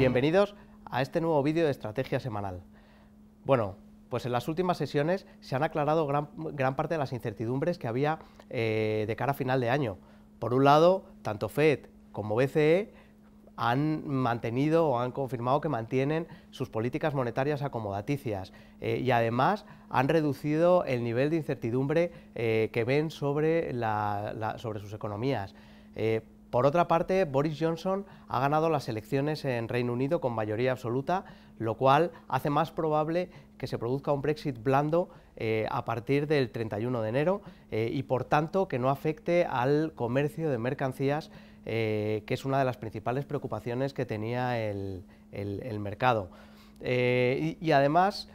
Bienvenidos a este nuevo vídeo de estrategia semanal. Bueno, pues en las últimas sesiones se han aclarado gran, parte de las incertidumbres que había eh, de cara a final de año. Por un lado, tanto FED como BCE han mantenido o han confirmado que mantienen sus políticas monetarias acomodaticias eh, y además han reducido el nivel de incertidumbre eh, que ven sobre, la, sobre sus economías. Por otra parte, Boris Johnson ha ganado las elecciones en Reino Unido con mayoría absoluta, lo cual hace más probable que se produzca un Brexit blando eh, a partir del 31 de enero eh, y, por tanto, que no afecte al comercio de mercancías, eh, que es una de las principales preocupaciones que tenía el, mercado. Y, además,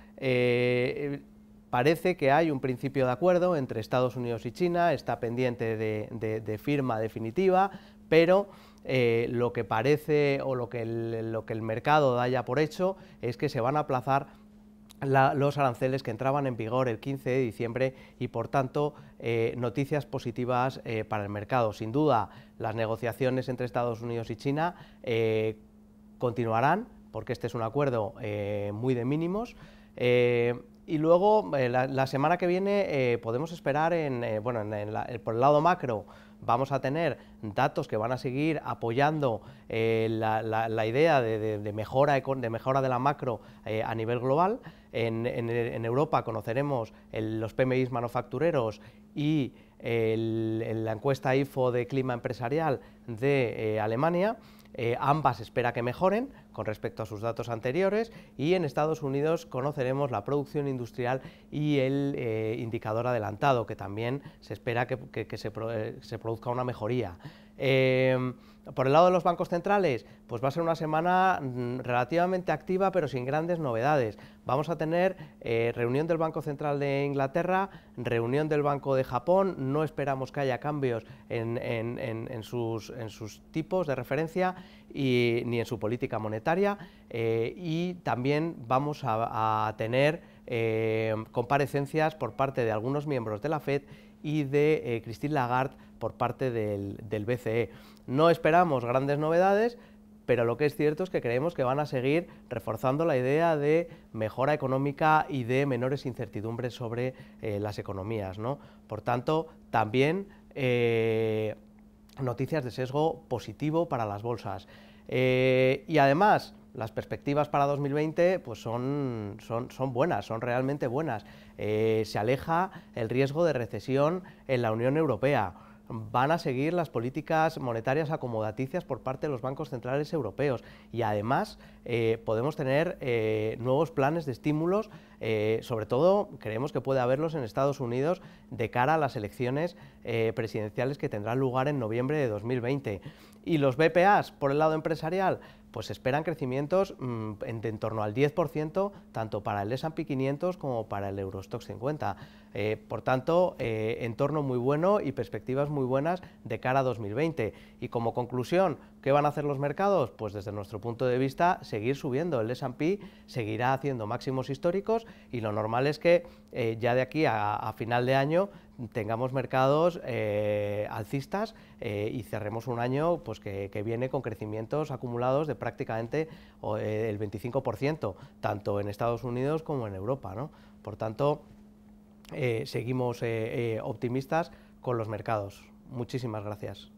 parece que hay un principio de acuerdo entre Estados Unidos y China, está pendiente de, firma definitiva, pero eh, lo que parece o lo que, el, lo que el mercado da ya por hecho es que se van a aplazar los aranceles que entraban en vigor el 15 de diciembre y por tanto eh, noticias positivas eh, para el mercado. Sin duda las negociaciones entre Estados Unidos y China continuarán porque este es un acuerdo muy de mínimos. Y luego, eh, la, semana que viene eh, podemos esperar, en, eh, bueno, por el lado macro, vamos a tener datos que van a seguir apoyando la, idea de, mejora, de la macro a nivel global. En, Europa conoceremos los PMIs manufactureros y la encuesta IFO de clima empresarial de Alemania eh, ambas espera que mejoren con respecto a sus datos anteriores y en Estados Unidos conoceremos la producción industrial y el eh, indicador adelantado, que también se espera que, eh, se produzca una mejoría. Em, por el lado de los bancos centrales, pues va a ser una semana mm, relativamente activa, pero sin grandes novedades. Vamos a tener eh, reunión del Banco Central de Inglaterra, reunión del Banco de Japón, no esperamos que haya cambios en, sus, tipos de referencia ni en su política monetaria, eh, y también vamos a, tener eh, comparecencias por parte de algunos miembros de la FED y de eh, Christine Lagarde por parte del, BCE. No esperamos grandes novedades, pero lo que es cierto es que creemos que van a seguir reforzando la idea de mejora económica y de menores incertidumbres sobre eh, las economías. Por tanto, también eh, noticias de sesgo positivo para las bolsas. y además, las perspectivas para 2020 pues son, son, buenas, son realmente buenas. Eh, se aleja el riesgo de recesión en la Unión Europea. Van a seguir las políticas monetarias acomodaticias por parte de los bancos centrales europeos y además eh, podemos tener eh, nuevos planes de estímulos eh, sobre todo, creemos que puede haberlos en Estados Unidos de cara a las elecciones eh, presidenciales que tendrán lugar en noviembre de 2020. Y los BPAs, por el lado empresarial, pues esperan crecimientos mm, en, en torno al 10%, tanto para el S&P 500 como para el Eurostox 50. Eh, por tanto, entorno muy bueno y perspectivas muy buenas de cara a 2020. Y como conclusión, ¿Qué van a hacer los mercados? Pues desde nuestro punto de vista, seguir subiendo. El S&P seguirá haciendo máximos históricos y lo normal es que eh, ya de aquí a, final de año tengamos mercados eh, alcistas eh, y cerremos un año pues, que, viene con crecimientos acumulados de prácticamente el 25%, tanto en Estados Unidos como en Europa. Por tanto, seguimos optimistas con los mercados. Muchísimas gracias.